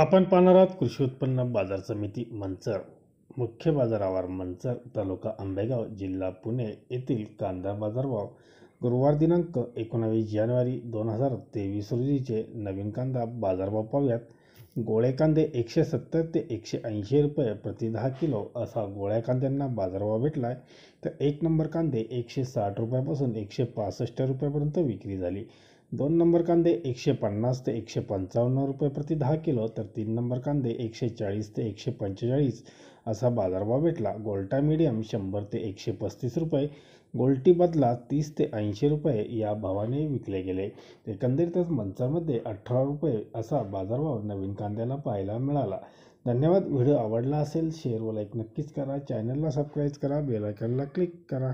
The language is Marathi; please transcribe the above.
आपण पाहणार आहोत कृषी उत्पन्न बाजार समिती मंचर मुख्य बाजारावर मंचर तालुका आंबेगाव जिल्हा पुणे येथील कांदा बाजारभाव गुरुवार दिनांक एकोणावीस जानेवारी दोन हजार तेवीस रोजीचे नवीन कांदा बाजारभाव पाहूयात गोळे कांदे एकशे सत्तर ते एकशे ऐंशी रुपये प्रति दहा किलो असा गोळ्या कांद्यांना बाजारभाव भेटला आहे तर एक नंबर कांदे एकशे साठ रुपयापासून एकशे पासष्ट रुपयापर्यंत विक्री झाली दोन नंबर कांदे एकशे पन्नास ते एकशे पंचावन्न रुपये प्रति दहा किलो तर तीन नंबर कांदे एकशे चाळीस ते एकशे पंचेचाळीस असा बाजारभाव भेटला गोल्टा मिडियम शंभर ते एकशे पस्तीस रुपये गोल्टी बदला तीस ते ऐंशी रुपये या भावाने विकले गेले एकंदरीतच मंचामध्ये अठरा रुपये असा बाजारभाव नवीन कांद्याला पाहायला मिळाला धन्यवाद व्हिडिओ आवडला असेल शेअर व लाईक नक्कीच करा चॅनलला सबस्क्राईब करा बेलायकनला क्लिक करा